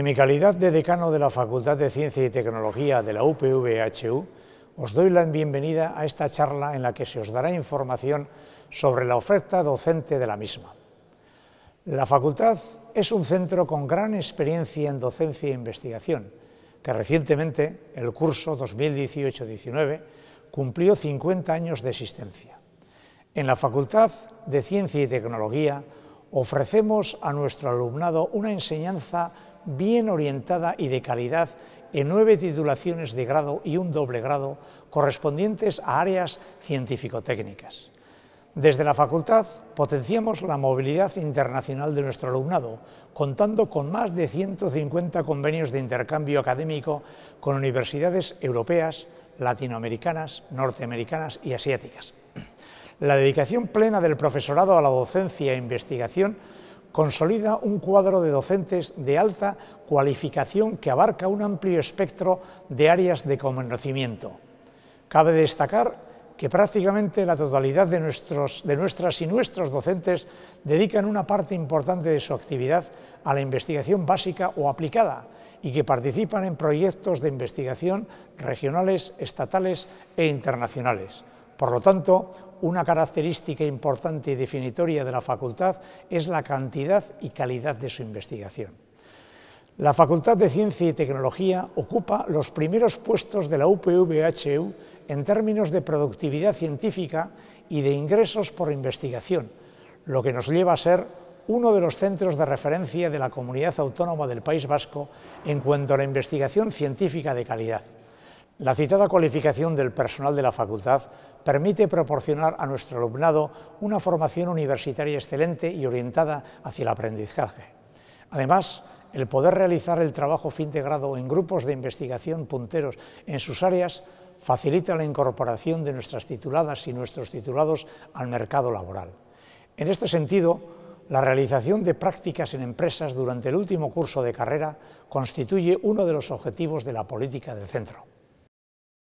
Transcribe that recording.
En mi calidad de decano de la Facultad de Ciencia y Tecnología de la UPVHU, os doy la bienvenida a esta charla en la que se os dará información sobre la oferta docente de la misma. La facultad es un centro con gran experiencia en docencia e investigación, que recientemente, el curso 2018-19, cumplió 50 años de existencia. En la Facultad de Ciencia y Tecnología ofrecemos a nuestro alumnado una enseñanza bien orientada y de calidad en nueve titulaciones de grado y un doble grado correspondientes a áreas científico-técnicas. Desde la facultad potenciamos la movilidad internacional de nuestro alumnado, contando con más de 150 convenios de intercambio académico con universidades europeas, latinoamericanas, norteamericanas y asiáticas. La dedicación plena del profesorado a la docencia e investigación consolida un cuadro de docentes de alta cualificación que abarca un amplio espectro de áreas de conocimiento. Cabe destacar que prácticamente la totalidad de, nuestros, de, nuestras y nuestros docentes dedican una parte importante de su actividad a la investigación básica o aplicada y que participan en proyectos de investigación regionales, estatales e internacionales. Por lo tanto, una característica importante y definitoria de la facultad es la cantidad y calidad de su investigación. La Facultad de Ciencia y Tecnología ocupa los primeros puestos de la UPVHU en términos de productividad científica y de ingresos por investigación, lo que nos lleva a ser uno de los centros de referencia de la comunidad autónoma del País Vasco en cuanto a la investigación científica de calidad. La citada cualificación del personal de la facultad permite proporcionar a nuestro alumnado una formación universitaria excelente y orientada hacia el aprendizaje. Además, el poder realizar el trabajo fin en grupos de investigación punteros en sus áreas facilita la incorporación de nuestras tituladas y nuestros titulados al mercado laboral. En este sentido, la realización de prácticas en empresas durante el último curso de carrera constituye uno de los objetivos de la política del centro.